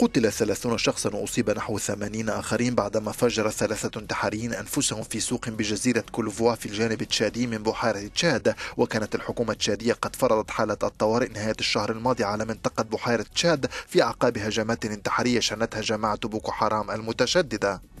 قتل 30 شخصا وأصيب نحو 80 آخرين بعدما فجر ثلاثة انتحاريين أنفسهم في سوق بجزيرة كولفوا في الجانب التشادي من بحيرة تشاد وكانت الحكومة التشادية قد فرضت حالة الطوارئ نهاية الشهر الماضي على منطقة بحيرة تشاد في أعقاب هجمات انتحارية شنتها جماعة بوكو حرام المتشددة